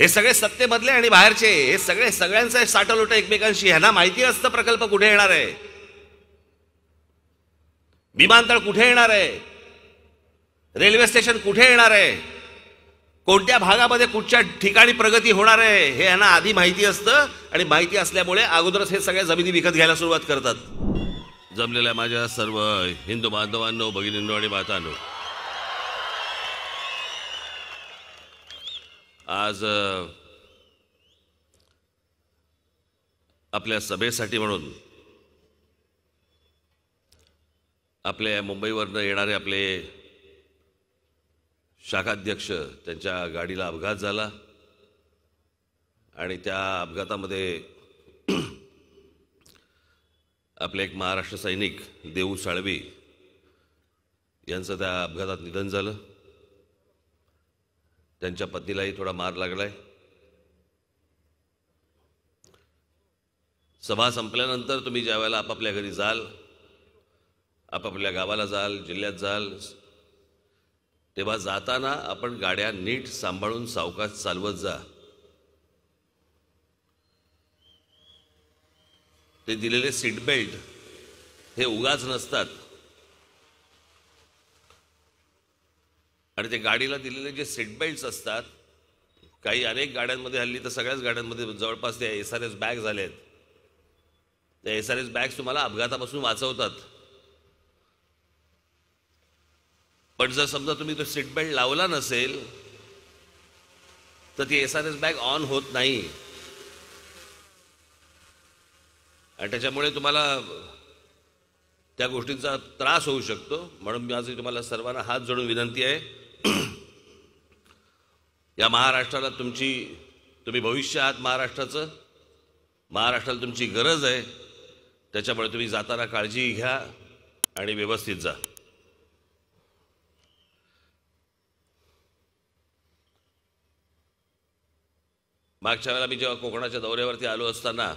हे सगळे सत्तेमधले आणि बाहेरचे हे सगळे सगळ्यांचं साठलोट एकमेकांशी ह्यांना माहिती असतं प्रकल्प कुठे येणार आहे विमानतळ कुठे येणार आहे रेल्वे स्टेशन कुठे येणार आहे कोणत्या भागामध्ये कुठच्या ठिकाणी प्रगती होणार आहे हे यांना आधी माहिती असतं आणि माहिती असल्यामुळे अगोदरच हे सगळ्या जमिनी विकत घ्यायला सुरुवात करतात जमलेल्या माझ्या सर्व हिंदू बांधवांनो भगिनींनो आणि मातांनो आज आपल्या सभेसाठी म्हणून आपल्या मुंबईवरनं येणारे आपले शाखाध्यक्ष त्यांच्या गाडीला अपघात झाला आणि त्या अपघातामध्ये आपले एक महाराष्ट्र सैनिक देऊ साळवी यांचं त्या अपघातात निधन झालं त्यांच्या पत्नीलाही थोडा मार लागलाय सभा संपल्यानंतर तुम्ही ज्या वेळेला आपापल्या घरी जाल आपापल्या गावाला जाल जिल्ह्यात जाल तेव्हा जाताना आपण गाड्या नीट सांभाळून सावकाश चालवत जा ते दिलेले सीट बेल्ट हे उगाच नसतात आणि ते गाडीला दिलेले जे सीट बेल्ट्स असतात काही अनेक गाड्यांमध्ये हल्ली तर सगळ्याच गाड्यांमध्ये जवळपास ते एस आर एस बॅग झाले आहेत त्या एस आर एस बॅग्स तुम्हाला अपघातापासून वाचवतात पण जर समजा तुम्ही तो सीट बेल्ट लावला नसेल तर ती S R S bag on होत नाही आणि त्याच्यामुळे तुम्हाला त्या गोष्टींचा त्रास होऊ शकतो म्हणून मी आज तुम्हाला सर्वांना हात जोडून विनंती आहे या महाराष्ट्राला तुमची तुम्ही भविष्य आहात महाराष्ट्राचं महाराष्ट्राला तुमची गरज आहे त्याच्यामुळे तुम्ही जाताना काळजी घ्या आणि व्यवस्थित जा मागच्या वेळेला मी जेव्हा कोकणाच्या दौऱ्यावरती आलो असताना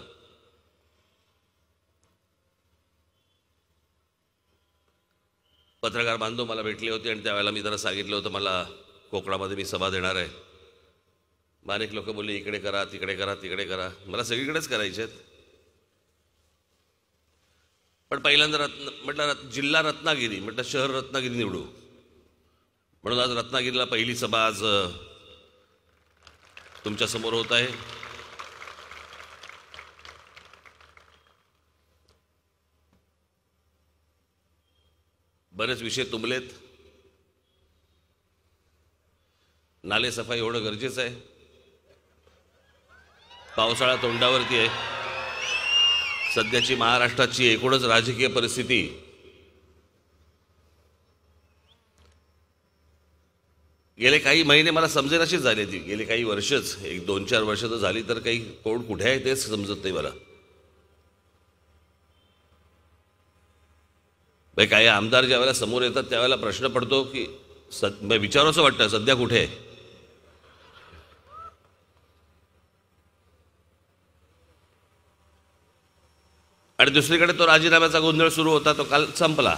पत्रकार बांधव मला भेटले होते आणि त्यावेळेला मी त्यांना सांगितलं होतं मला कोकणामध्ये मी सभा देणार आहे मग अनेक लोक बोलले इकडे करा तिकडे करा तिकडे करा मला सगळीकडेच करायचे आहेत पण पहिल्यांदा रत्न म्हटलं रत् जिल्हा रत्नागिरी म्हटलं शहर रत्नागिरी निवडू म्हणून आज रत्नागिरीला पहिली सभा आज तुमच्यासमोर होत आहे बरेच विषय तुंबलेत सफाई एवढं गरजेचं आहे पावसाळा तोंडावरती आहे सध्याची महाराष्ट्राची एकूणच राजकीय परिस्थिती गेले काही महिने मला समजेनाशीच झाले ती गेले काही वर्षच एक दोन चार वर्ष तर झाली तर काही कोण कुठे आहे तेच समजत नाही मला म्हणजे काही आमदार ज्यावेळेला समोर येतात त्यावेळेला प्रश्न पडतो की सद असं वाटतं सध्या कुठे आणि दुसरीकडे तो राजीनाम्याचा गोंधळ सुरू होता तो काल संपला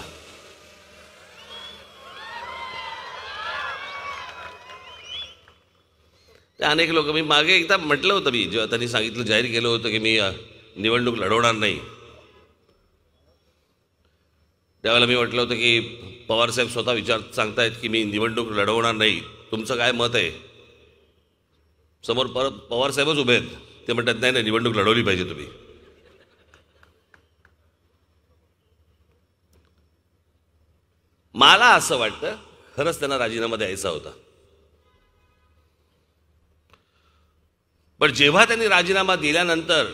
अनेक लोक मी मागे एकदा म्हटलं होतं मी जेव्हा त्यांनी सांगितलं जाहीर केलं होतं की मी निवडणूक लढवणार नाही त्यावेळेला मी म्हटलं होतं की पवारसाहेब स्वतः विचार सांगतायत की मी निवडणूक लढवणार नाही तुमचं काय मत आहे समोर परत पवारसाहेबच उभे आहेत ते म्हणतात नाही नाही निवडणूक लढवली पाहिजे तुम्ही मला असं वाटतं खरंच त्यांना राजीनामा द्यायचा होता पण जेव्हा त्यांनी राजीनामा दिल्यानंतर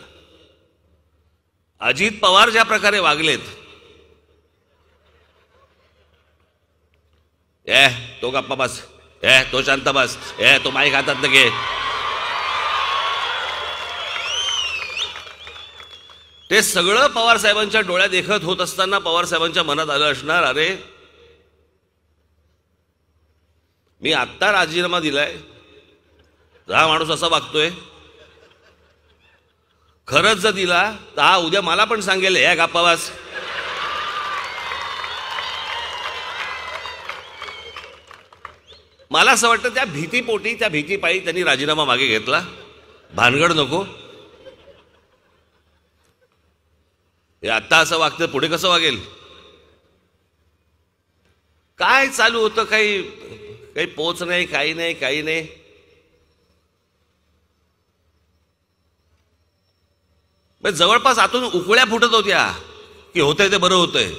अजित पवार ज्या प्रकारे वागलेत ए तो गप्पा बस ए तो शांत बस ए तो खातात हातात घे ते सगळं पवारसाहेबांच्या डोळ्या देखत होत असताना पवारसाहेबांच्या मनात आलं असणार अरे मी आत्ता राजीनामा दिलाय हा माणूस असा वागतोय खरंच जर दिला तर हा उद्या मला पण सांगेल या गाप्पावास मला असं वाटतं त्या भीतीपोटी त्या भीतीपायी त्यांनी राजीनामा मागे घेतला भानगड नको हे आत्ता असं वागतं पुढे कसं वागेल काय चालू होतं काही काही पोच नाही काही नाही काही नाही जवळपास आतून उकळ्या फुटत होत्या की होतंय ते बरं होतंय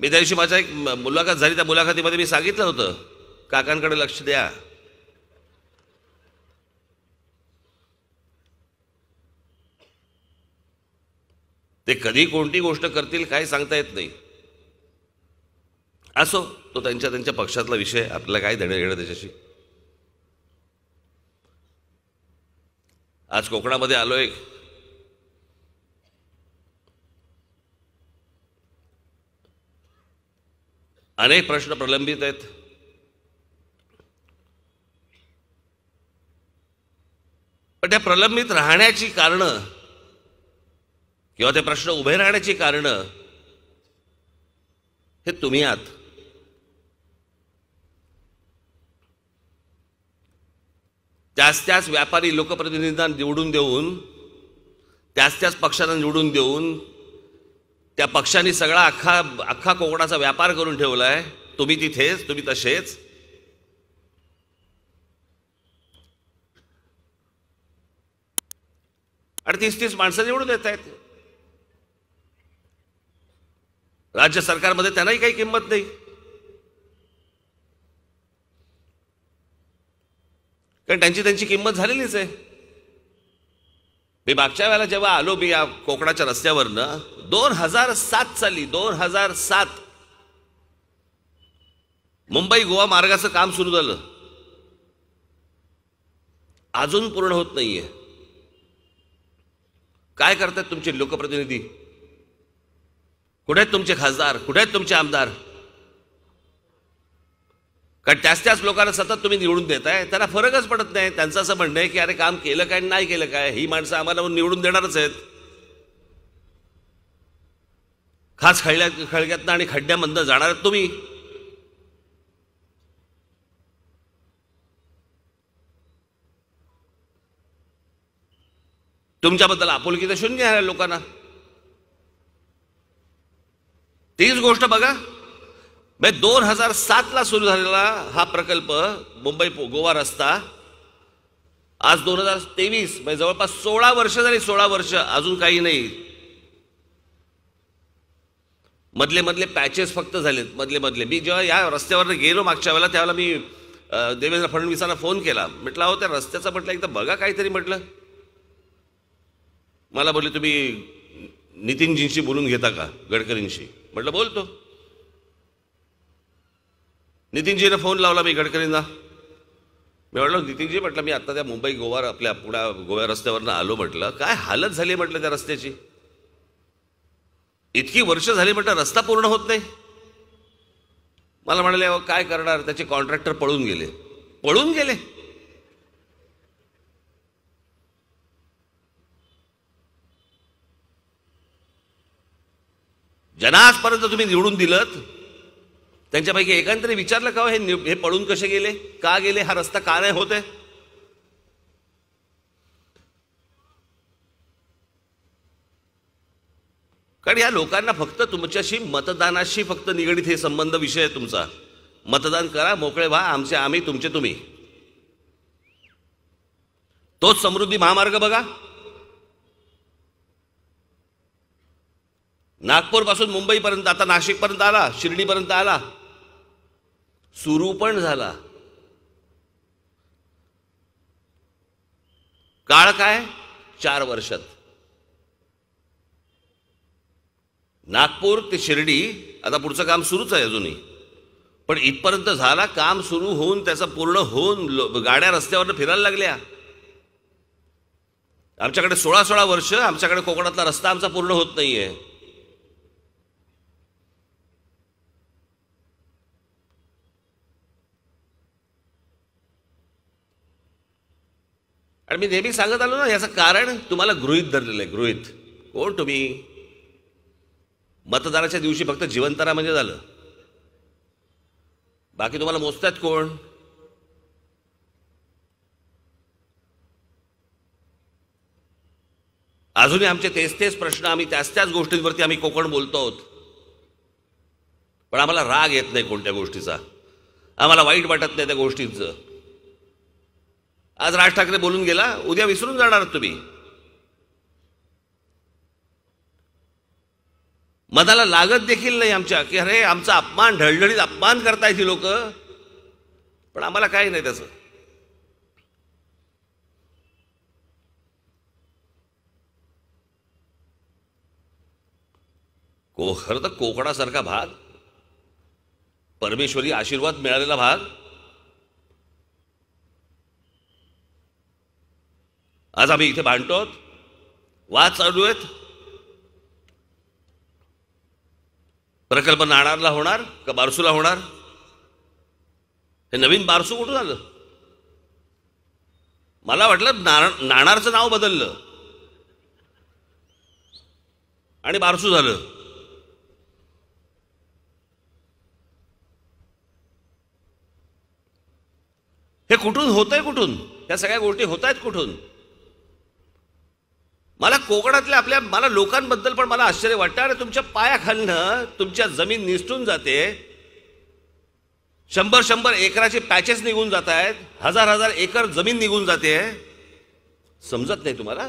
मी त्या दिवशी माझ्या एक मुलाखत झाली त्या मुलाखतीमध्ये मी सांगितलं होतं काकांकडे लक्ष द्या ते कधी कोणती गोष्ट करतील काय सांगता येत नाही असो तो त्यांच्या त्यांच्या पक्षातला विषय आपल्याला काय देणं घेणं त्याच्याशी आज कोकणामध्ये आलो एक अनेक प्रश्न प्रलंबित आहेत पण त्या प्रलंबित राहण्याची कारणं किंवा ते प्रश्न उभे राहण्याची कारणं हे तुम्ही आहात त्याच त्याच व्यापारी लोकप्रतिनिधींना निवडून देऊन त्याच त्याच पक्षांना निवडून देऊन त्या पक्षाने सगळा अख्खा अख्खा कोकणाचा व्यापार करून ठेवलाय तुम्ही तिथेच तुम्ही तसेच आणि तीस तीस माणसं निवडून येत आहेत राज्य सरकारमध्ये त्यांनाही काही किंमत नाही कारण त्यांची त्यांची किंमत झालेलीच आहे मी मागच्या वेळेला जेव्हा आलो मी या कोकणाच्या रस्त्यावरनं दोन हजार सात साली दोन हजार सात मुंबई गोवा मार्गाचं काम सुरू झालं अजून पूर्ण होत नाहीये काय करतात तुमचे लोकप्रतिनिधी कुठे आहेत तुमचे खासदार कुठे आहेत तुमचे आमदार कारण त्याच त्याच लोकांना सतत तुम्ही निवडून देताय त्यांना फरकच पडत नाही त्यांचं असं म्हणणं आहे की अरे काम केलं काय नाही केलं काय ही माणसं आम्हाला निवडून देणारच आहेत खास खळल्या खळग्यातनं आणि खड्ड्यामधनं जाणार तुम्ही तुमच्याबद्दल आपुलकी तर शून्य आहे लोकांना तीच गोष्ट बघा मी म्हणजे दोन हजार सातला सुरू झालेला हा प्रकल्प मुंबई गोवा रस्ता आज दोन हजार तेवीस म्हणजे जवळपास सोळा वर्ष झाली सोळा वर्ष अजून काही नाही मधले मधले पॅचेस फक्त झालेत मधले मधले मी जेव्हा या रस्त्यावर गेलो मागच्या वेळेला त्यावेळेला मी देवेंद्र फडणवीसांना फोन केला म्हटलं अहो त्या रस्त्याचा म्हटलं एकदा बघा काहीतरी म्हटलं मला बोलले तुम्ही नितीनजींशी बोलून घेता का गडकरींशी म्हटलं बोलतो नितीनजीनं फोन लावला मी गडकरींना मी म्हटलं नितीनजी म्हटलं मी आत्ता त्या मुंबई गोवा आपल्या पुण्या गोव्या रस्त्यावरनं आलो म्हटलं काय हालत झाली म्हटलं त्या रस्त्याची इतकी वर्ष झाली म्हटलं रस्ता पूर्ण होत नाही मला म्हणाले काय करणार त्याचे कॉन्ट्रॅक्टर पळून गेले पळून गेले आजपर्यंत तुम्ही निवडून दिलत त्यांच्यापैकी एकांतरी विचारलं का हो, हे हे पळून कसे गेले का गेले हा रस्ता का नाही आहे कारण या लोकांना फक्त तुमच्याशी मतदानाशी फक्त निगडीत हे संबंध विषय आहे तुमचा मतदान करा मोकळे व्हा आमचे आम्ही तुमचे तुम्ही तोच समृद्धी महामार्ग बघा नागपूरपासून मुंबईपर्यंत आता नाशिकपर्यंत आला शिर्डीपर्यंत आला सुरू पण झाला काळ काय चार वर्षात नागपूर ते शिर्डी आता पुढचं काम सुरूच आहे अजूनही पण इथपर्यंत झाला काम सुरू होऊन त्याचं पूर्ण होऊन गाड्या रस्त्यावरनं फिरायला लागल्या आमच्याकडे सोळा सोळा वर्ष आमच्याकडे कोकणातला रस्ता आमचा पूर्ण होत नाही आहे आणि मी नेहमी सांगत आलो ना याचं कारण तुम्हाला गृहित धरलेलं आहे गृहित कोण तुम्ही मतदानाच्या दिवशी फक्त जिवंतरा म्हणजे झालं बाकी तुम्हाला मोजतात कोण अजूनही आमचे तेच तेच प्रश्न आम्ही त्याच त्याच गोष्टींवरती आम्ही कोकण बोलतो आहोत पण आम्हाला राग येत नाही कोणत्या गोष्टीचा आम्हाला वाईट वाटत नाही त्या गोष्टींचं आज राज ठाकरे बोलून गेला उद्या विसरून जाणार तुम्ही मनाला लागत देखील नाही आमच्या की अरे आमचा अपमान ढळढळीत अपमान करतायत ही लोक पण आम्हाला काही नाही त्याचं को खरं तर कोकणासारखा भाग परमेश्वरी आशीर्वाद मिळालेला भाग आज आम्ही इथे भांडतो वाद चालू आहेत प्रकल्प नाणारला होणार का बारसूला होणार हे नवीन बारसू कुठं झालं मला वाटलं नार नाणारचं नाव बदललं आणि बारसू झालं हे कुठून होतंय कुठून त्या सगळ्या गोष्टी होत आहेत कुठून मला कोकणातल्या आपल्या मला लोकांबद्दल पण मला आश्चर्य वाटतं आणि तुमच्या पायाखालनं तुमच्या जमीन निसटून जाते शंभर शंभर एकराचे पॅचेस निघून जात आहेत हजार हजार एकर जमीन निघून जाते समजत नाही तुम्हाला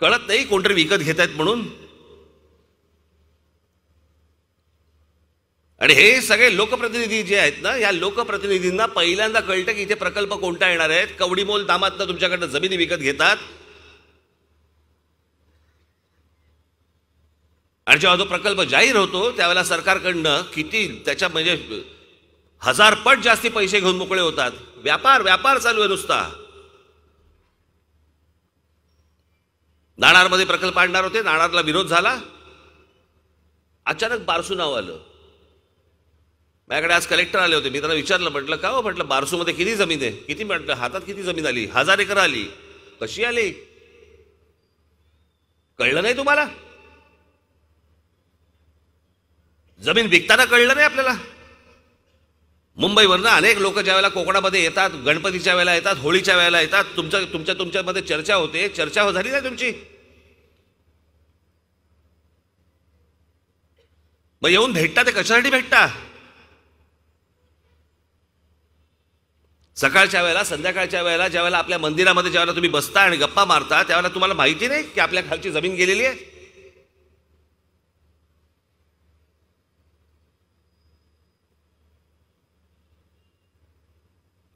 कळत नाही कोणतरी विकत घेत आहेत म्हणून आणि हे सगळे लोकप्रतिनिधी जे आहेत ना या लोकप्रतिनिधींना पहिल्यांदा कळतं की इथे प्रकल्प कोणता येणार आहेत कवडीमोल दामातनं तुमच्याकडनं जमिनी विकत घेतात आणि जेव्हा तो प्रकल्प जाहीर होतो त्यावेळेला सरकारकडनं किती त्याच्या म्हणजे हजार पट जास्ती पैसे घेऊन मोकळे होतात व्यापार व्यापार चालू आहे नुसता नाणारमध्ये प्रकल्प आणणार होते नाणारला विरोध झाला अचानक बारसू नाव आलं माझ्याकडे आज कलेक्टर आले होते मी त्यांना विचारलं म्हटलं का हो म्हटलं बारसूमध्ये किती जमीन आहे किती म्हटलं हातात किती जमीन आली हजार एकर आली कशी आली कळलं नाही तुम्हाला जमीन विकताना कळलं नाही आपल्याला मुंबईवरनं अनेक लोक ज्या वेळेला कोकणामध्ये येतात गणपतीच्या वेळेला येतात होळीच्या वेळेला येतात तुमच्या तुमच्या तुमच्यामध्ये चर्चा होते चर्चा हो झाली नाही तुमची मग येऊन भेटता ते कशासाठी भेटता सकाळच्या वेळेला संध्याकाळच्या वेळेला ज्या वेळेला आपल्या मंदिरामध्ये ज्यावेळेला तुम्ही बसता आणि गप्पा मारता त्यावेळेला तुम्हाला माहिती नाही की आपल्या खालची जमीन गेलेली आहे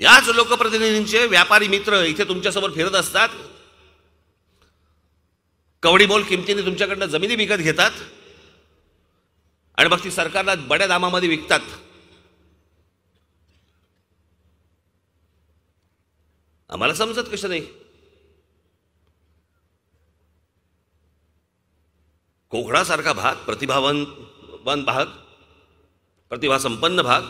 याच लोकप्रतिनिधींचे व्यापारी मित्र इथे तुमच्यासमोर फिरत असतात कवडी मोल किमतीने तुमच्याकडनं जमिनी विकत घेतात आणि मग ती सरकारला बड्या दामामध्ये विकतात आम्हाला समजत कसं नाही कोकणासारखा भाग प्रतिभावान भाग प्रतिभा संपन्न भाग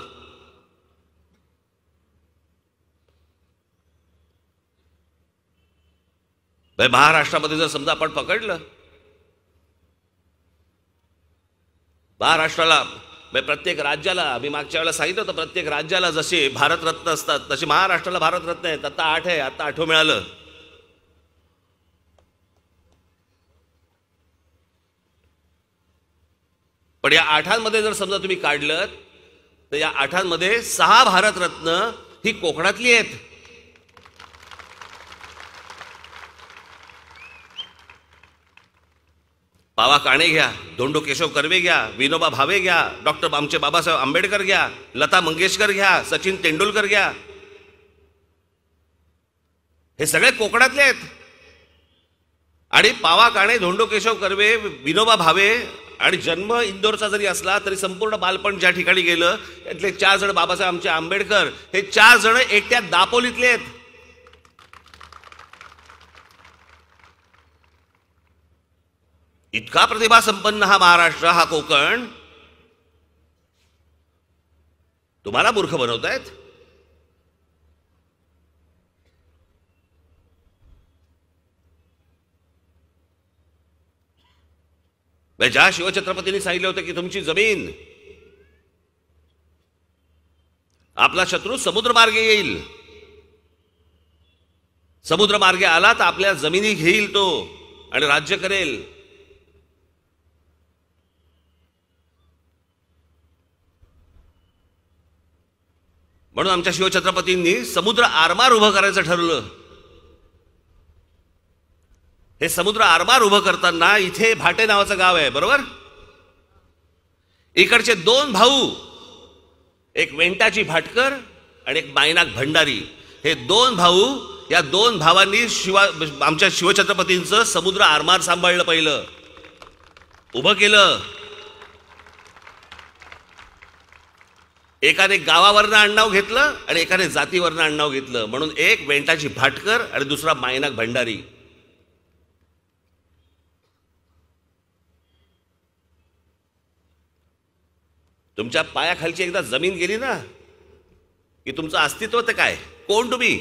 महाराष्ट्रामध्ये जर समजा आपण पकडलं महाराष्ट्राला म्हणजे प्रत्येक राज्याला मी मागच्या वेळेला सांगितलं होतं प्रत्येक राज्याला जसे भारतरत्न असतात तसे महाराष्ट्राला भारतरत्न आहेत आत्ता आठ आहे आत्ता आठव मिळालं पण या आठांमध्ये जर समजा तुम्ही काढलं तर या आठांमध्ये सहा भारतरत्न ही कोकणातली आहेत पावा काणे घ्या धोंडू केशव कर्वे घ्या विनोबा भावे घ्या डॉक्टर आमचे बाबासाहेब आंबेडकर घ्या लता मंगेशकर घ्या सचिन तेंडुलकर घ्या हे सगळे कोकणातले आहेत आणि पावा काणे धोंडो केशव कर्वे विनोबा भावे आणि जन्म इंदोरचा जरी असला तरी संपूर्ण बालपण ज्या ठिकाणी गेलं त्यातले चार जण बाबासाहेब आमचे आंबेडकर हे चार जण एकट्या दापोलीतले आहेत इतका प्रतिभा संपन्न हा महाराष्ट्र हा कोकण तुम्हाला मूर्ख बनवतायत ज्या शिवछत्रपतींनी सांगितले होते की तुमची जमीन आपला शत्रू समुद्रमार्गे येईल समुद्रमार्गे आला तर आपल्या जमिनी घेईल तो आणि राज्य करेल म्हणून आमच्या शिवछत्रपतींनी समुद्र आरमार उभं करायचं ठरलं हे समुद्र आरमार उभं करताना इथे भाटे नावाचं गाव आहे बरोबर इकडचे दोन भाऊ एक वेंटाची भाटकर आणि एक मायनाक भंडारी हे दोन भाऊ या दोन भावांनी शिवा आमच्या शिवछत्रपतींचं समुद्र आरमार सांभाळलं पहिलं उभं केलं एकाने गावावरनं अण्णाव घेतलं आणि एकाने जातीवरनं अण्णाव घेतलं म्हणून एक वेंटाची भाटकर आणि दुसरा मायनाक भंडारी तुमच्या पायाखालची एकदा जमीन गेली ना की तुमचं अस्तित्व तर काय कोण तुम्ही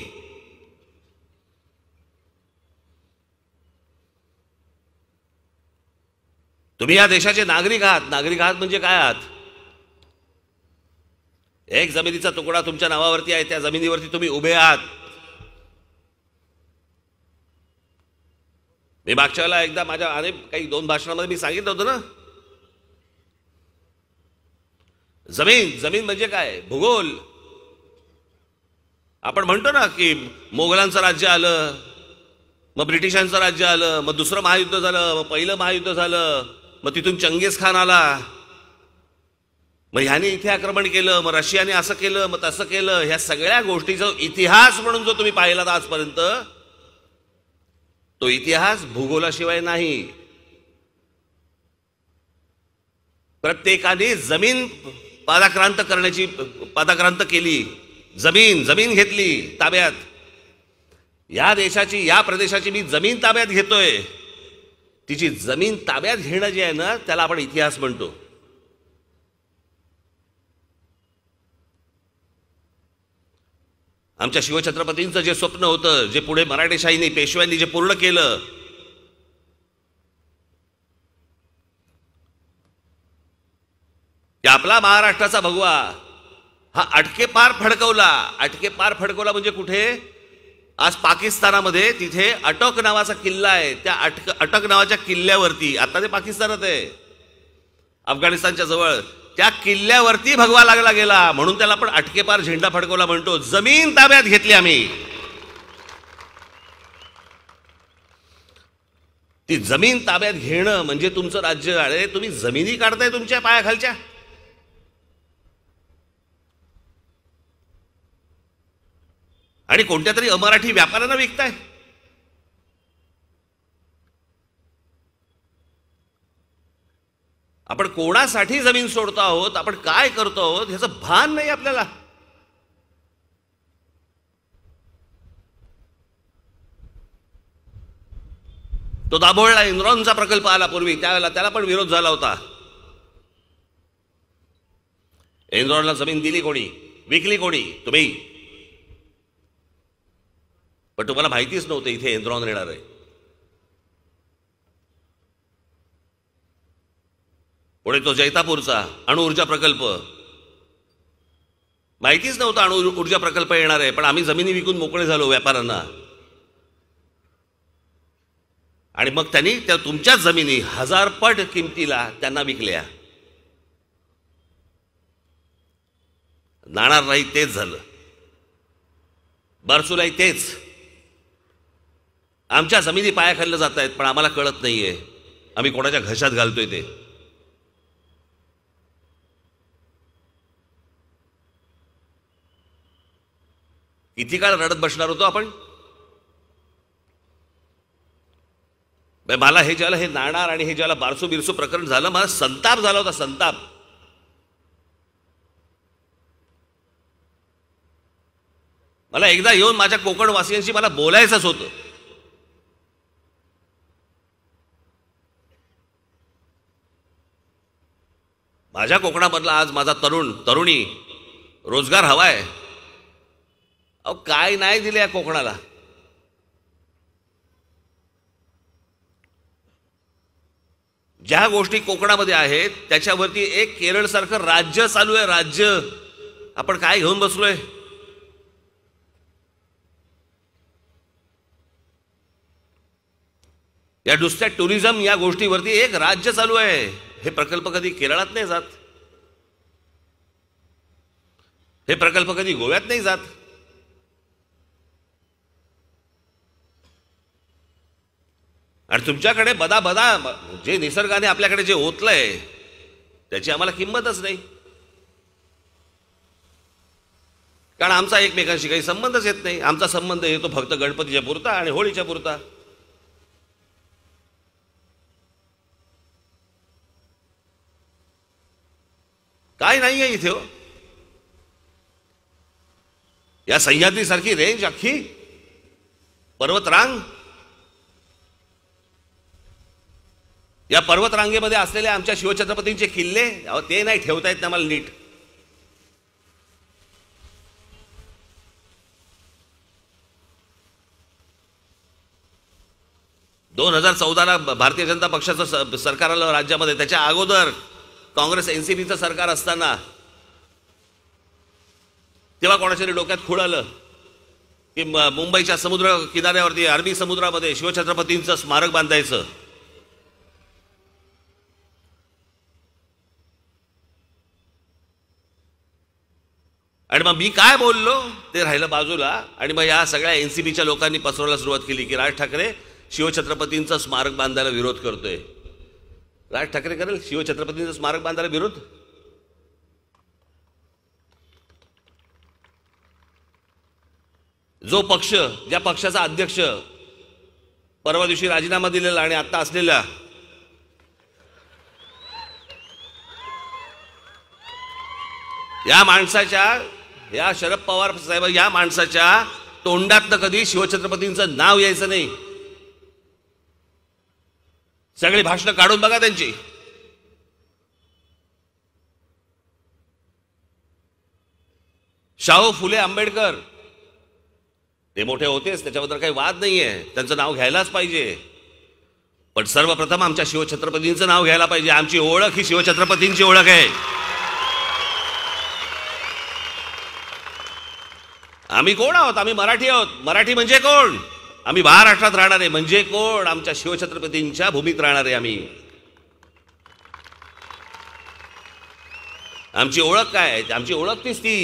तुम्ही या देशाचे नागरिक आहात नागरिक आहात म्हणजे काय आहात एक जमिनीचा तुकडा तुमच्या नावावरती आहे त्या जमिनीवरती तुम्ही उभे आहात मी मागच्या वेळेला एकदा माझ्या अरे काही दोन भाषणामध्ये मी सांगितलं होतं ना जमीन जमीन म्हणजे काय भूगोल आपण म्हणतो ना की मोगलांचं राज्य आलं मग ब्रिटिशांचं राज्य आलं मग दुसरं महायुद्ध झालं मग पहिलं महायुद्ध झालं मग तिथून चंगेज खान आला मग ह्याने इथे आक्रमण केलं मग रशियाने असं केलं मग तसं केलं ह्या सगळ्या गोष्टीचा इतिहास म्हणून जो तुम्ही पाहिला आजपर्यंत तो इतिहास भूगोलाशिवाय नाही प्रत्येकाने जमीन पादाक्रांत करण्याची पादाक्रांत केली जमीन जमीन घेतली ताब्यात या देशाची या प्रदेशाची मी जमीन ताब्यात घेतोय तिची जमीन ताब्यात घेणं जे आहे ना त्याला आपण इतिहास म्हणतो आमच्या शिवछत्रपतींचं जे स्वप्न होतं जे पुढे मराठेशाहीने पेशव्यांनी जे पूर्ण केलं की आपला महाराष्ट्राचा भगवा हा अटके पार फडकवला अटके पार फडकवला म्हणजे कुठे आज पाकिस्तानामध्ये तिथे अटक नावाचा किल्ला आहे त्या अटक अटक नावाच्या किल्ल्यावरती आता ते पाकिस्तानात आहे अफगाणिस्तानच्या जवळ त्या किल्ल्यावरती भगवा लागला गेला म्हणून त्याला आपण अटकेपार झेंडा फडकवला म्हणतो जमीन ताब्यात घेतली आम्ही ती जमीन ताब्यात घेणं म्हणजे तुमचं राज्य अरे तुम्ही जमिनी काढताय तुमच्या पायाखालच्या आणि कोणत्या तरी अमराठी व्यापाऱ्यांना विकताय आपण कोणासाठी जमीन सोडतो आहोत आपण काय करतो आहोत ह्याचं भान नाही आपल्याला तो दाभोळला इंद्रॉनचा प्रकल्प आला पूर्वी त्यावेळेला त्याला पण विरोध झाला होता इंद्रॉनला जमीन दिली कोणी विकली कोणी तुम्ही पण तुम्हाला माहितीच नव्हतं इथे इंद्रॉन येणार आहे पुढे तो जैतापूरचा अणुऊर्जा प्रकल्प माहितीच नव्हता अणु ऊर्जा प्रकल्प येणार आहे पण आम्ही जमिनी विकून मोकळे झालो व्यापाऱ्यांना आणि मग त्यांनी त्या तुमच्याच जमिनी हजारपट किमतीला त्यांना विकल्या नाणार नाही तेच झालं बारसूलाही तेच आमच्या जमिनी पाया जात आहेत पण आम्हाला कळत नाहीये आम्ही कोणाच्या घशात घालतोय ते किती काळ रडत बसणार होतो आपण मला हे ज्याला हे नाणार आणि हे ज्याला बारसो बिरसो प्रकरण झालं मला संताप झाला होता संताप मला एकदा येऊन माझ्या कोकणवासियांशी मला बोलायचंच होतं माझ्या कोकणामधला आज माझा तरुण तरुणी रोजगार हवाय अहो काय नाही दिले या कोकणाला ज्या गोष्टी कोकणामध्ये आहेत त्याच्यावरती एक केरळ सारखं राज्य चालू आहे राज्य आपण काय घेऊन बसलोय या नुसत्या टुरिझम या गोष्टीवरती एक राज्य चालू आहे हे प्रकल्प कधी केरळात नाही जात हे प्रकल्प कधी गोव्यात नाही जात आणि तुमच्याकडे बदा बदा जे निसर्गाने आपल्याकडे जे ओतलंय त्याची आम्हाला किंमतच नाही कारण आमचा एकमेकांशी काही संबंधच येत नाही आमचा संबंध येतो फक्त गणपतीच्या पुरता आणि होळीच्या पुरता काय नाही आहे इथे हो या सह्याद्रीसारखी रेंज अख्खी पर्वतरांग या पर्वतरांगेमध्ये असलेले आमच्या शिवछत्रपतींचे किल्ले ते नाही ठेवता येत ना मला नीट दोन हजार चौदाला भारतीय जनता पक्षाचं सरकार आलं राज्यामध्ये त्याच्या अगोदर काँग्रेस एनसीपीचं सरकार असताना तेव्हा कोणाच्या डोक्यात खूळ आलं की मुंबईच्या समुद्र किनाऱ्यावरती अरबी समुद्रामध्ये शिवछत्रपतींचं स्मारक बांधायचं आणि मग मी काय बोललो ते राहिलं बाजूला आणि मग या सगळ्या एन सी बीच्या लोकांनी पसरवायला सुरुवात केली की राज ठाकरे शिवछत्रपतींचं स्मारक बांधायला विरोध करतोय राज ठाकरे करेल शिवछत्रपतींचं स्मारक बांधायला विरोध जो पक्ष ज्या पक्षाचा अध्यक्ष परवा दिवशी राजीनामा दिलेला आणि आता असलेला या माणसाच्या या शरद पवार साहेब या माणसाच्या तोंडात कधी शिवछत्रपतींचं नाव यायचं नाही सगळी भाषण काढून बघा त्यांची शाहू फुले आंबेडकर ते मोठे होतेच त्याच्याबद्दल काही वाद नाहीये त्यांचं नाव घ्यायलाच पाहिजे पण सर्वप्रथम आमच्या शिवछत्रपतींचं नाव घ्यायला पाहिजे आमची ओळख ही शिवछत्रपतींची ओळख आहे आम्ही कोण आहोत आम्ही मराठी आहोत मराठी म्हणजे कोण आम्ही महाराष्ट्रात राहणारे म्हणजे कोण आमच्या शिवछत्रपतींच्या भूमीत राहणारे आम्ही आमची ओळख काय आमची ओळख तीच ती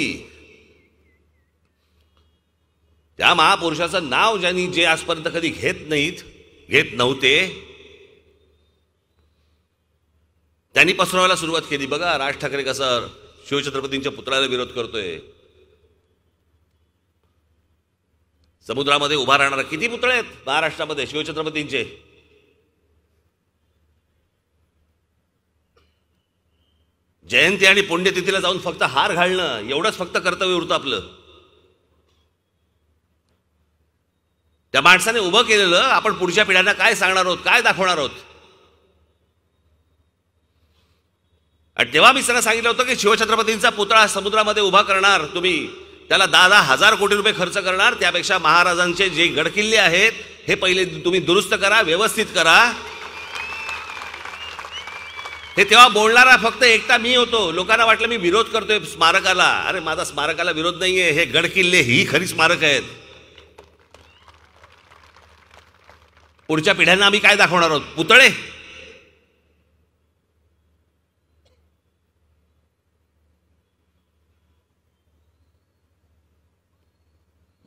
त्या महापुरुषाचं नाव ज्यांनी जे आजपर्यंत कधी घेत नाहीत घेत नव्हते त्यांनी पसरवायला सुरुवात केली बघा राज ठाकरे कसं शिवछत्रपतींच्या पुतळ्याला विरोध करतोय समुद्रामध्ये उभा राहणार किती पुतळे आहेत महाराष्ट्रामध्ये शिवछत्रपतींचे जयंती आणि पुण्यतिथीला जाऊन फक्त हार घालणं एवढंच फक्त कर्तव्य उरतं आपलं त्या माणसाने उभं केलेलं आपण पुढच्या पिढ्यांना काय सांगणार आहोत काय दाखवणार आहोत आणि तेव्हा मी सांगितलं होतं की शिवछत्रपतींचा पुतळा समुद्रामध्ये उभा करणार तुम्ही त्याला दहा दहा हजार कोटी रुपये खर्च करणार त्यापेक्षा महाराजांचे जे गडकिल्ले आहेत हे पहिले तुम्ही दुरुस्त करा व्यवस्थित करा हे तेव्हा बोलणारा फक्त एकटा मी होतो लोकांना वाटलं मी विरोध करतोय स्मारकाला अरे माझा स्मारकाला विरोध नाहीये हे गडकिल्ले ही खरी स्मारक आहेत पुढच्या पिढ्यांना आम्ही काय दाखवणार आहोत पुतळे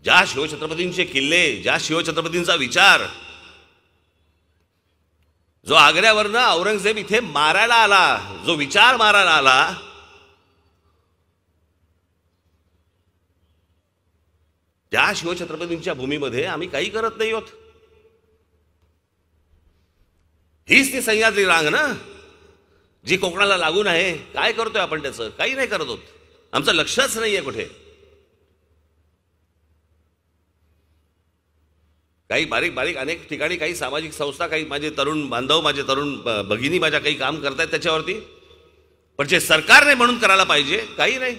ज्या शिवछत्रपतींचे किल्ले ज्या शिवछत्रपतींचा विचार जो आग्र्यावरनं औरंगजेब इथे मारायला आला जो विचार मारायला आला त्या शिवछत्रपतींच्या भूमीमध्ये आम्ही काही करत नाही होत हीच ती सह्याद्री रांग ना जी कोकणाला लागून आहे काय करतोय आपण त्याचं काही नाही करत होत आमचं लक्षच नाहीये कुठे काही बारीक बारीक अनेक ठिकाणी काही सामाजिक संस्था काही माझे तरुण बांधव माझे तरुण भगिनी माझ्या काही काम करतायत त्याच्यावरती पण जे सरकारने म्हणून करायला पाहिजे काही नाही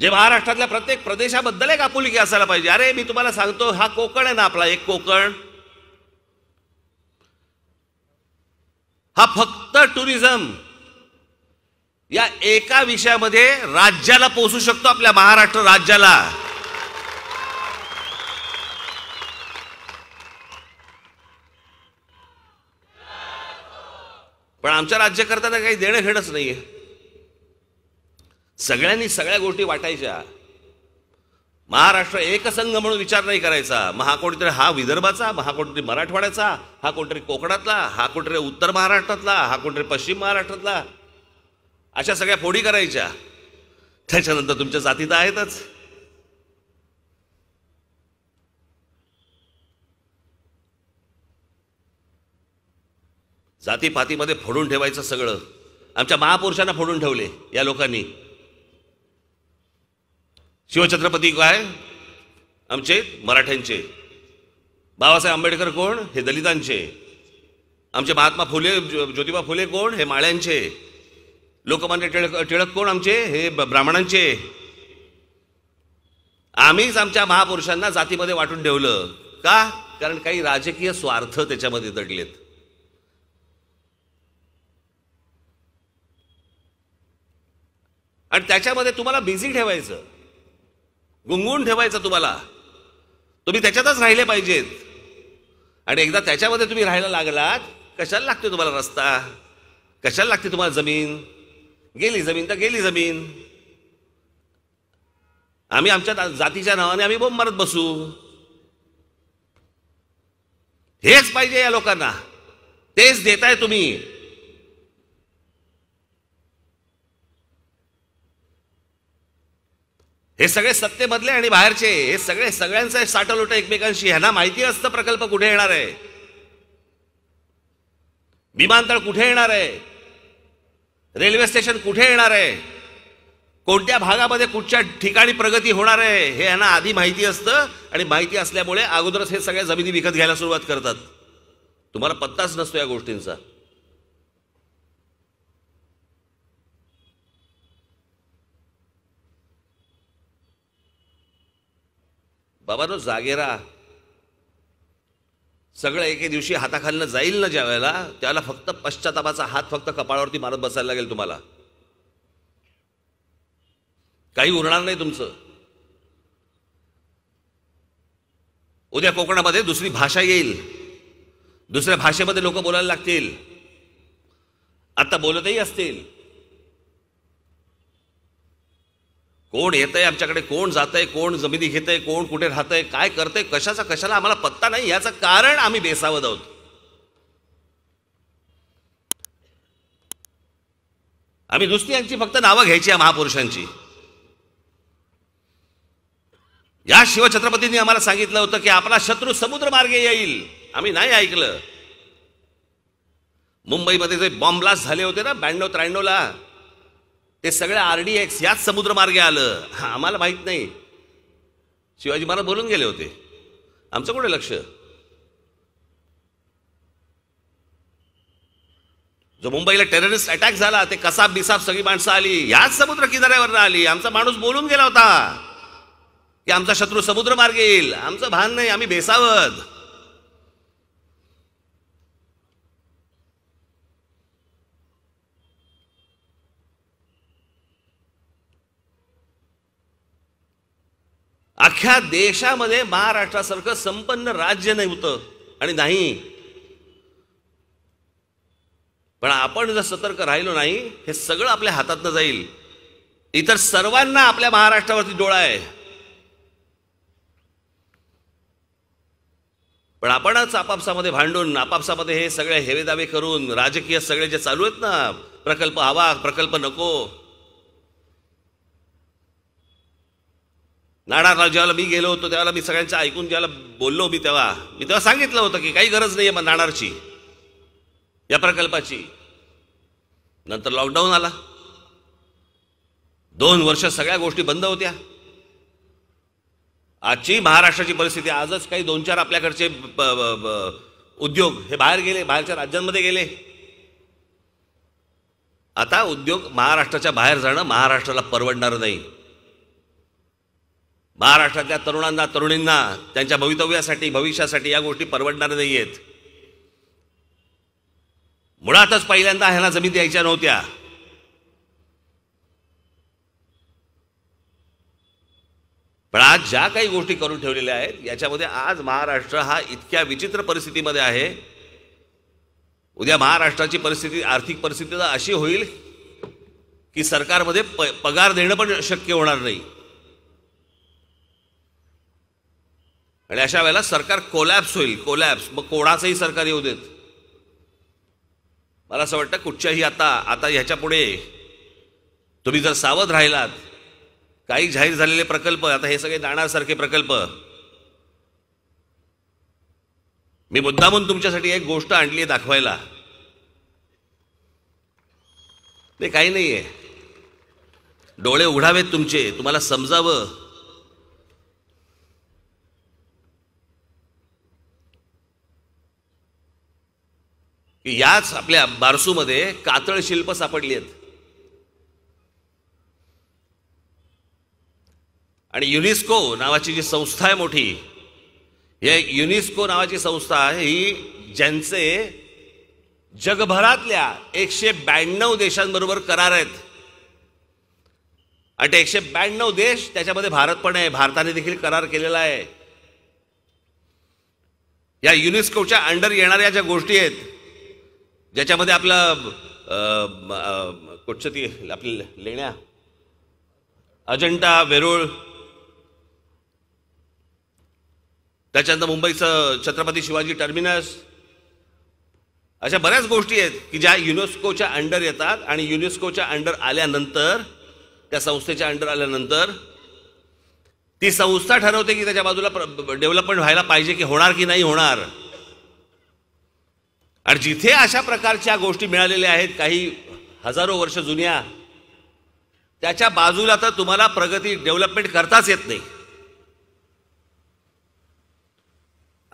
जे महाराष्ट्रातल्या प्रत्येक प्रदेशाबद्दल एक आपुलकी असायला पाहिजे अरे मी तुम्हाला सांगतो हा कोकण आहे ना आपला एक कोकण हा फक्त टुरिझम या एका विषयामध्ये राज्याला पोचू शकतो आपल्या महाराष्ट्र राज्याला पण आमच्या राज्यकर्त्यांना काही देणं घेणंच नाही आहे सगळ्यांनी सगळ्या गोष्टी वाटायच्या महाराष्ट्र एकसंघ म्हणून विचार नाही करायचा महा कोणीतरी हा विदर्भाचा महा कोणतरी मराठवाड्याचा हा कोणतरी कोकणातला हा कोणतरी उत्तर महाराष्ट्रातला हा कोणतरी पश्चिम महाराष्ट्रातला अशा सगळ्या फोडी करायच्या त्याच्यानंतर तुमच्या जातीत आहेतच जातीपातीमध्ये फोडून ठेवायचं सगळं आमच्या महापुरुषांना फोडून ठेवले या लोकांनी शिवछत्रपती काय आमचे मराठ्यांचे बाबासाहेब आंबेडकर कोण हे दलितांचे आमचे महात्मा फुले ज्योतिबा फुले कोण हे माळ्यांचे लोकमान्य टिळक टिळक कोण आमचे हे ब्राह्मणांचे आम्हीच आमच्या महापुरुषांना जातीमध्ये वाटून ठेवलं का कारण काही राजकीय स्वार्थ त्याच्यामध्ये दडलेत आणि त्याच्यामध्ये तुम्हाला बिझी ठेवायचं गुंगून ठेवायचं तुम्हाला तुम्ही त्याच्यातच राहिले पाहिजेत आणि एकदा त्याच्यामध्ये तुम्ही राहायला लागलात कशाला लागते तुम्हाला रस्ता कशाला लागते तुम्हाला जमीन गेली जमीन तर गेली जमीन आम्ही आमच्या जातीच्या नावाने आम्ही बोंब मारत बसू हेच पाहिजे या लोकांना तेच देताय तुम्ही हे सगळे सत्तेमधले आणि बाहेरचे हे सगळे सगळ्यांचं साठलोट एकमेकांशी ह्यांना माहिती असतं प्रकल्प कुठे येणार आहे विमानतळ कुठे येणार आहे रेल्वे स्टेशन कुठे येणार आहे कोणत्या भागामध्ये कुठच्या ठिकाणी प्रगती होणार आहे हे यांना आधी माहिती असतं आणि माहिती असल्यामुळे अगोदरच हे सगळ्या जमिनी विकत घ्यायला सुरुवात करतात तुम्हाला पत्ताच नसतो या गोष्टींचा बाबा जागे जागेरा सगळं एके दिवशी हाताखालनं जाईल ना ज्या वेळेला त्याला फक्त पश्चातापाचा हात फक्त कपाळावरती मारत बसायला लागेल तुम्हाला काही उरणार नाही तुमचं उद्या कोकणामध्ये दुसरी भाषा येईल दुसऱ्या भाषेमध्ये लोक बोलायला लागतील आता बोलतही असतील कोण येत आहे आमच्याकडे कोण जात आहे कोण जमिनी घेत आहे कोण कुठे राहत आहे काय करतंय कशाचा कशाला आम्हाला पत्ता नाही याचं कारण आम्ही बेसावत आहोत आम्ही नुसती यांची फक्त नावं घ्यायची या महापुरुषांची या शिवछत्रपतींनी आम्हाला सांगितलं होतं की आपला शत्रू समुद्र मार्गे येईल आम्ही नाही ऐकलं मुंबईमध्ये जे ब्लास्ट झाले होते ना ब्याण्णव त्र्याण्णवला ते सगळं आर डी एक्स याच समुद्रमार्गे आलं आम्हाला माहीत नाही शिवाजी महाराज बोलून गेले होते आमचं कुठे लक्ष जो मुंबईला टेररिस्ट अटॅक झाला ते कसाब बिसाब सगळी माणसं आली याच समुद्र किनाऱ्यावर आली आमचा माणूस बोलून गेला होता की आमचा शत्रू समुद्र मार्ग येईल आमचं भान नाही आम्ही भेसावत अख्ख्या देशामध्ये महाराष्ट्रासारखं संपन्न राज्य नाही होतं आणि नाही पण आपण जर सतर्क राहिलो नाही हे सगळं आपल्या हातातनं जाईल इतर सर्वांना आपल्या महाराष्ट्रावरती डोळा आहे पण आपणच आपापसामध्ये भांडून आपापसामध्ये हे सगळे हेवेदावे करून राजकीय सगळे जे चालू आहेत ना प्रकल्प हवा प्रकल्प नको नाणारराव ज्यावेळेला मी गेलो होतो त्यावेळेला मी सगळ्यांचं ऐकून ज्याला बोललो मी तेव्हा मी तेव्हा सांगितलं होतं की काही गरज नाही आहे मग नाणारची या प्रकल्पाची नंतर लॉकडाऊन आला दोन वर्ष सगळ्या गोष्टी बंद होत्या आजची महाराष्ट्राची परिस्थिती आजच काही दोन चार आपल्याकडचे उद्योग हे बाहेर गेले बाहेरच्या राज्यांमध्ये गेले आता उद्योग महाराष्ट्राच्या बाहेर जाणं महाराष्ट्राला परवडणार नाही महाराष्ट्रातल्या तरुणांना तरुणींना त्यांच्या भवितव्यासाठी भविष्यासाठी या गोष्टी परवडणार नाही आहेत मुळातच पहिल्यांदा ह्यांना जमीन द्यायच्या नव्हत्या पण आज ज्या काही गोष्टी करून ठेवलेल्या आहेत याच्यामध्ये आज महाराष्ट्र हा इतक्या विचित्र परिस्थितीमध्ये आहे उद्या महाराष्ट्राची परिस्थिती आर्थिक परिस्थिती अशी होईल की सरकारमध्ये प पगार देणं पण शक्य होणार नाही आणि अशा वेळेला सरकार कोलॅप्स होईल कोलॅप्स मग कोणाचंही सरकार येऊ देत मला असं वाटतं कुठच्याही आता आता ह्याच्या पुढे तुम्ही जर सावध राहिलात काही जाहीर झालेले प्रकल्प आता हे सगळे सारखे प्रकल्प मी मुद्दामून तुमच्यासाठी एक गोष्ट आणली आहे दाखवायला ते काही नाही आहे डोळे उघडावेत तुमचे तुम्हाला समजावं याच आपल्या बारसूमध्ये कातळ शिल्प सापडली आहेत आणि युनेस्को नावाची जी संस्था आहे मोठी या युनेस्को नावाची संस्था ही ज्यांचे जगभरातल्या एकशे ब्याण्णव देशांबरोबर करार आहेत आणि ते एकशे ब्याण्णव देश त्याच्यामध्ये भारत पण आहे भारताने देखील करार केलेला आहे या युनेस्कोच्या अंडर येणाऱ्या ज्या गोष्टी आहेत ज्याच्यामध्ये आपला कुठचं ती आपली लेण्या अजंटा वेरूळ त्याच्यानंतर मुंबईचं छत्रपती शिवाजी टर्मिनस अशा बऱ्याच गोष्टी आहेत की ज्या युनेस्कोच्या अंडर येतात आणि युनेस्कोच्या अंडर आल्यानंतर त्या संस्थेच्या अंडर आल्यानंतर ती संस्था ठरवते की त्याच्या बाजूला डेव्हलपमेंट व्हायला पाहिजे की होणार की नाही होणार आणि जिथे अशा प्रकारच्या गोष्टी मिळालेल्या आहेत काही हजारो वर्ष जुन्या त्याच्या बाजूला तर तुम्हाला प्रगती डेव्हलपमेंट करताच येत नाही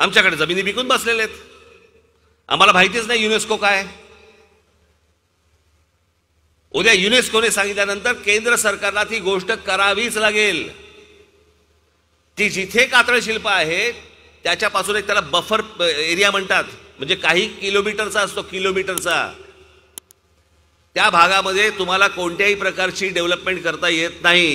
आमच्याकडे जमिनी विकून बसलेले आहेत आम्हाला माहितीच नाही युनेस्को काय उद्या युनेस्कोने सांगितल्यानंतर केंद्र सरकारला ती गोष्ट करावीच लागेल ती जिथे कातळ शिल्प आहे त्याच्यापासून एक त्याला बफर एरिया म्हणतात म्हणजे काही किलोमीटरचा असतो किलोमीटरचा त्या भागामध्ये तुम्हाला कोणत्याही प्रकारची डेव्हलपमेंट करता येत नाही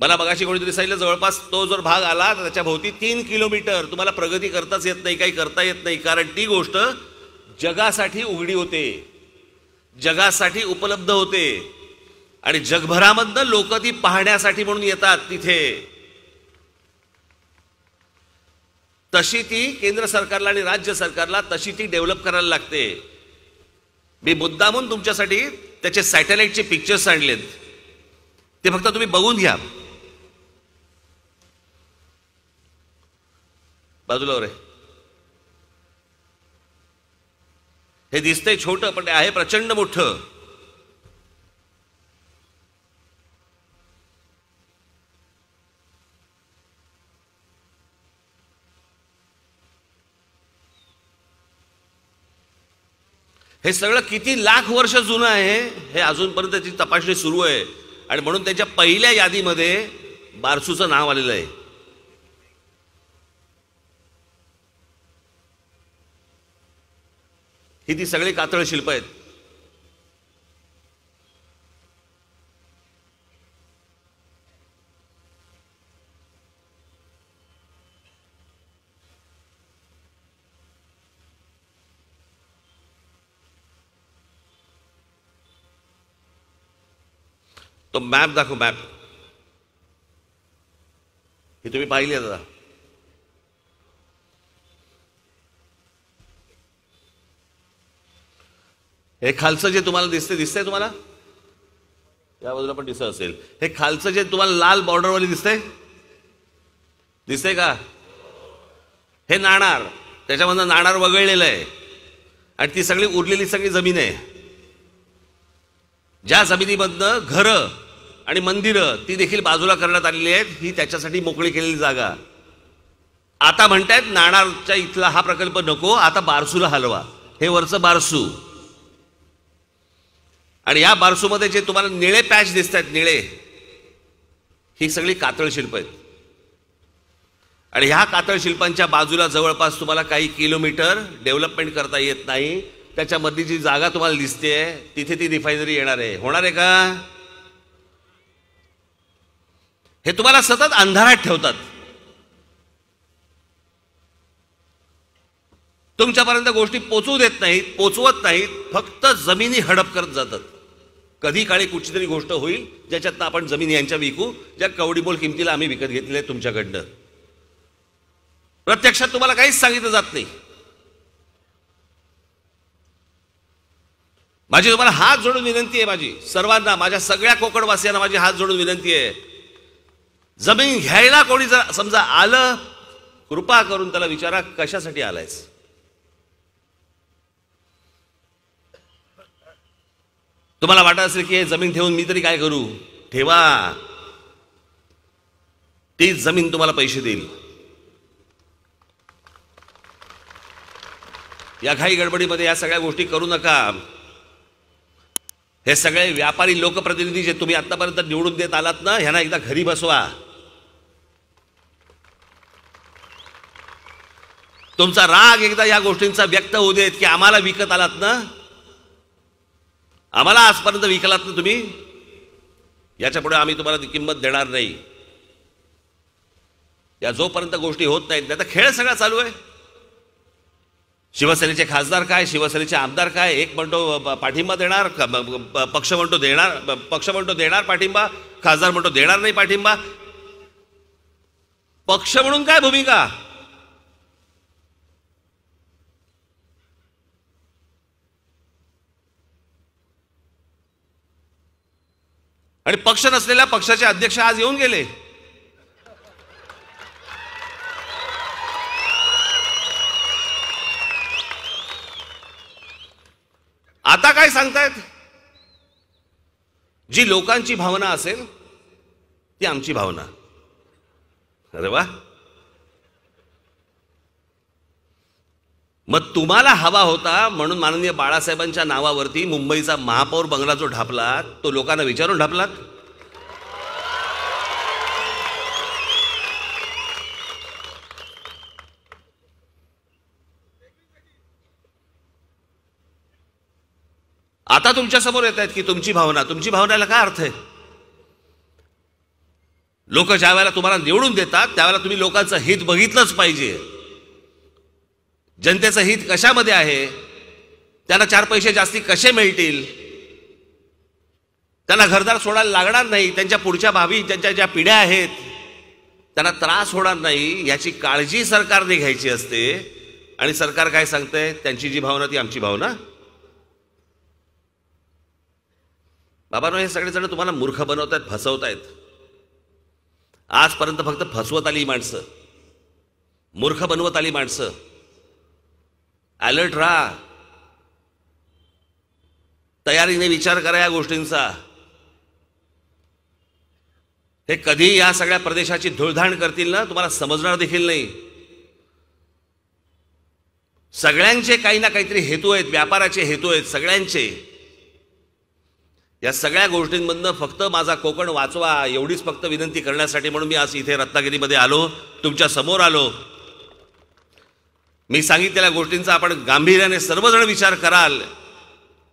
मला बघाशी कोणीतरी सांगितलं जवळपास तो जर भाग आला तर त्याच्या भोवती तीन किलोमीटर तुम्हाला प्रगती करताच येत नाही काही करता येत नाही कारण ती गोष्ट जगासाठी उघडी होते जगासाठी उपलब्ध होते आणि जगभरामधनं लोक ती पाहण्यासाठी म्हणून येतात तिथे तशी ती केंद्र सरकारला आणि राज्य सरकारला तशी ती डेव्हलप करायला लागते मी मुद्दामून तुमच्यासाठी त्याचे सॅटेलाइटचे पिक्चर्स आणलेत ते फक्त तुम्ही बघून घ्या बाजूला रे हे दिसतंय छोटं पण आहे प्रचंड मोठं हे सगळं किती लाख वर्ष जुनं आहे हे अजूनपर्यंत त्याची तपासणी सुरू आहे आणि म्हणून त्याच्या पहिल्या यादीमध्ये बारसूचं नाव आलेलं आहे ही ती सगळी कातळ शिल्प आहेत तो मॅप दाखव मॅप हे तुम्ही पाहिले दादा हे खालचं जे तुम्हाला दिसते दिसतंय तुम्हाला या बाजूला पण दिसत असेल हे खालचं जे तुम्हाला लाल बॉर्डरवाली दिसतंय दिसतंय का हे नाणार त्याच्यामधनं नाणार वगळलेलं आहे आणि ती सगळी उरलेली सगळी जमीन आहे ज्या जमिनीमधनं घरं आणि मंदिरं ती देखील बाजूला करण्यात आलेली आहेत ही त्याच्यासाठी मोकळी केलेली जागा आता म्हणतायत नाणारच्या इथला हा प्रकल्प नको आता बारसूला हलवा हे वरचं बारसू आणि या बारसूमध्ये जे तुम्हाला निळे पॅच दिसत आहेत निळे ही सगळी कातळ शिल्प आहेत आणि ह्या कातळ शिल्पांच्या बाजूला जवळपास तुम्हाला काही किलोमीटर डेव्हलपमेंट करता येत नाही त्याच्यामधली जी जागा तुम्हाला दिसते तिथे ती रिफायनरी येणार आहे होणार आहे का हे तुम्हाला सतत अंधारात ठेवतात तुमच्यापर्यंत गोष्टी पोचवू देत नाहीत पोचवत नाहीत फक्त जमिनी हडप करत जातात कधी काळी कुठची तरी गोष्ट होईल ज्याच्यातनं आपण जमीन यांच्या विकू ज्या कवडीबोल किमतीला आम्ही विकत घेतले तुमच्याकडनं प्रत्यक्षात तुम्हाला काहीच सांगितलं जात नाही माझी तुम्हाला हात जोडून विनंती आहे माझी सर्वांना माझ्या सगळ्या कोकणवासियांना माझी हात जोडून विनंती आहे जमीन घ्यायला कोणी जर समजा आलं कृपा करून त्याला विचारा कशासाठी आलायच तुम्हाला वाटत असेल की जमीन ठेवून मी तरी काय करू ठेवा ती जमीन तुम्हाला पैसे देईल या घाई गडबडीमध्ये या सगळ्या गोष्टी करू नका हे सगळे व्यापारी लोकप्रतिनिधी जे तुम्ही आतापर्यंत निवडून देत आलात ना ह्यांना एकदा घरी बसवा तुमचा राग एकदा या गोष्टींचा व्यक्त होऊ देत की आम्हाला विकत आलात ना आम्हाला आजपर्यंत विकलात ना तुम्ही याच्यापुढे आम्ही तुम्हाला ती किंमत देणार नाही या जोपर्यंत गोष्टी होत नाहीत त्याचा खेळ सगळा चालू आहे शिवसेनेचे खासदार काय शिवसेनेचे आमदार काय एक म्हणतो पाठिंबा देणार पक्ष म्हणतो देणार पक्ष म्हणतो देणार पाठिंबा खासदार म्हणतो देणार नाही पाठिंबा पक्ष म्हणून काय भूमिका आणि पक्ष नसलेल्या पक्षाचे अध्यक्ष आज येऊन गेले आता काय सांगतायत जी लोकांची भावना असेल ती आमची भावना अरे वा मग तुम्हाला हवा होता म्हणून माननीय बाळासाहेबांच्या नावावरती मुंबईचा महापौर बंगला जो ढापला तो लोकांना विचारून ढापलात आता तुमच्यासमोर येत आहेत की तुमची भावना तुमची भावनाला काय अर्थ आहे लोक ज्या वेळेला तुम्हाला निवडून देतात त्यावेळेला तुम्ही लोकांचं हित बघितलंच पाहिजे जनतेचं हित कशामध्ये आहे त्यांना चार पैसे जास्ती कसे मिळतील त्यांना घरदार सोडायला लागणार नाही त्यांच्या पुढच्या भावी त्यांच्या ज्या पिढ्या आहेत त्यांना त्रास होणार नाही याची काळजी सरकारने घ्यायची असते आणि सरकार काय सांगतंय त्यांची जी भावना ती आमची भावना बाबांनो हे सगळेजण तुम्हाला मूर्ख फसवत आहेत आजपर्यंत फक्त फसवत आली माणसं मूर्ख बनवत आली माणसं अलर्ट राहा तयारीने विचार करा या गोष्टींचा हे कधी या सगळ्या प्रदेशाची धुळधाण करतील ना तुम्हाला समजणार देखील नाही सगळ्यांचे काही ना काहीतरी हेतू आहेत व्यापाराचे हेतू आहेत सगळ्यांचे या सगळ्या गोष्टींमधनं फक्त माझा कोकण वाचवा एवढीच फक्त विनंती करण्यासाठी म्हणून मी आज इथे रत्नागिरीमध्ये आलो तुमच्या समोर आलो मी सांगितलेल्या गोष्टींचा आपण गांभीर्याने सर्वजण विचार कराल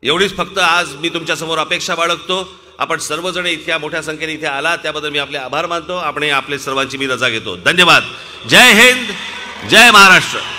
एवढीच फक्त आज मी तुमच्यासमोर अपेक्षा बाळगतो आपण सर्वजण इतक्या मोठ्या संख्येने इथे आला त्याबद्दल मी आपले आभार मानतो आपण आपले सर्वांची मी रजा घेतो धन्यवाद जय हिंद जय महाराष्ट्र